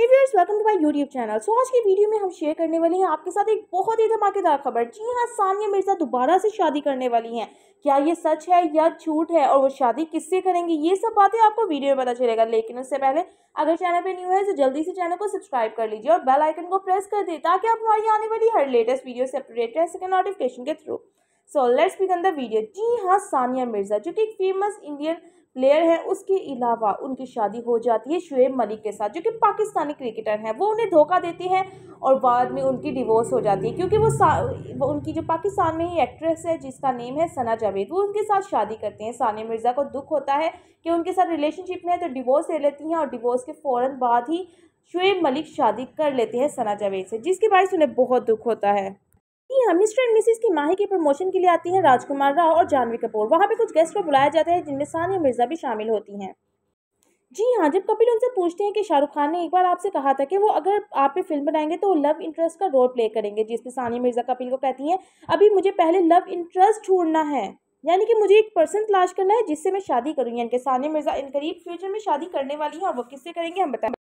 hey viewers welcome to my YouTube channel so आज की video में हम शेयर करने वाले हैं आपके साथ एक बहुत ही धमाकेदार खबर जी हाँ सानिया मिर्ज़ा दोबारा से शादी करने वाली हैं क्या ये सच है या झूठ है और वो शादी किससे करेंगे ये सब बातें आपको वीडियो में पता चलेगा लेकिन उससे पहले अगर चैनल पर न्यू है तो जल्दी से चैनल को सब्सक्राइब कर लीजिए और बेल आइकन को प्रेस कर दीजिए ताकि आप हमारी आने वाली हर लेटेस्ट वीडियो से अपडेट रह सकें नोटिफिकेशन के through so let's begin the video जी हाँ सानिया मिर्ज़ा जो कि एक फेमस इंडियन प्लेयर हैं उसके अलावा उनकी शादी हो जाती है शुएब मलिक के साथ जो कि पाकिस्तानी क्रिकेटर हैं वो उन्हें धोखा देती हैं और बाद में उनकी डिवोर्स हो जाती है क्योंकि वो, सा उनकी जो पाकिस्तान में ही एक्ट्रेस है जिसका नेम है सना जावेद वो उनके साथ शादी करते हैं सानिया मिर्ज़ा को दुख होता है कि उनके साथ रिलेशनशिप में है तो डिवोर्स ले लेती हैं और डिवोर्स के फ़ौर बाद ही शुएब मलिक शादी कर लेते हैं सना जावेद से जिसके बारे उन्हें बहुत दुख होता है जी हाँ मिस्टर एंड मिसिस की माही के प्रमोशन के लिए आती हैं राजकुमार राव और जानवी कपूर वहाँ पे कुछ गेस्ट को बुलाया जाता है जिनमें सानिया मिर्जा भी शामिल होती हैं जी हाँ जब कपिल उनसे पूछते हैं कि शाहरुख खान ने एक बार आपसे कहा था कि वो अगर आप पे फिल्म बनाएंगे तो लव इंटरेस्ट का रोल प्ले करेंगे जिसमें सानिया मिर्जा कपिल को कहती हैं अभी मुझे पहले लव इंटरेस्ट ढूंढना है यानी कि मुझे एक पर्सन तलाश करना है जिससे मैं शादी करूँगी यानी कि सानिया मिर्जा इन करीब फ्यूचर में शादी करने वाली हैं और वो किससे करेंगे हम बताएं